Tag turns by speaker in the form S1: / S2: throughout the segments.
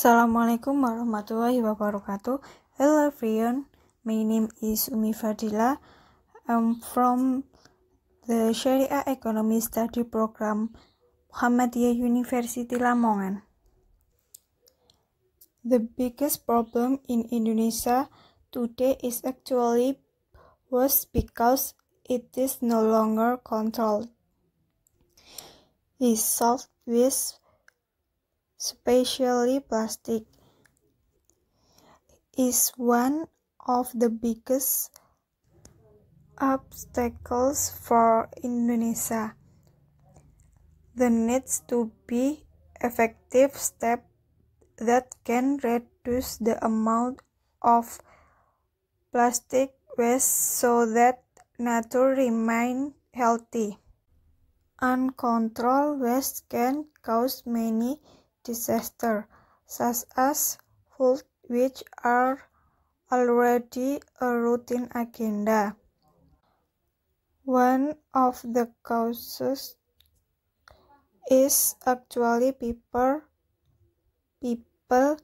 S1: Assalamualaikum warahmatullahi wabarakatuh. Hello everyone, my name is Umi Fadila. I'm from the Sharia Economy Study Program, Muhammadiyah University Lamongan. The biggest problem in Indonesia today is actually worse because it is no longer controlled. Is solved with especially plastic, is one of the biggest obstacles for Indonesia. There needs to be effective step that can reduce the amount of plastic waste so that nature remains healthy. Uncontrolled waste can cause many disaster, such as floods, which are already a routine agenda. One of the causes is actually people, people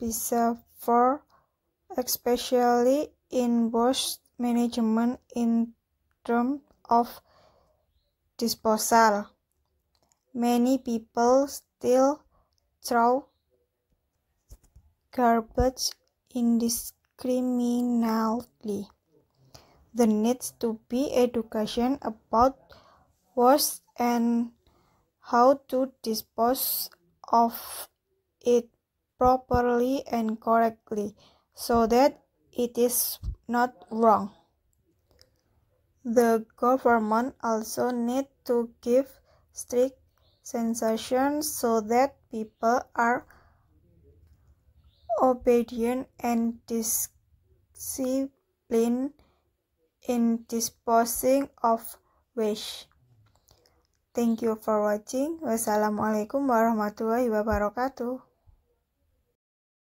S1: behavior, especially in waste management in terms of disposal. Many people still throw garbage indiscriminately. There needs to be education about waste and how to dispose of it properly and correctly so that it is not wrong. The government also need to give strict censorship so that people are obedient and disciplined in disposing of wish. Thank you for watching. Wassalamualaikum warahmatullahi wabarakatuh.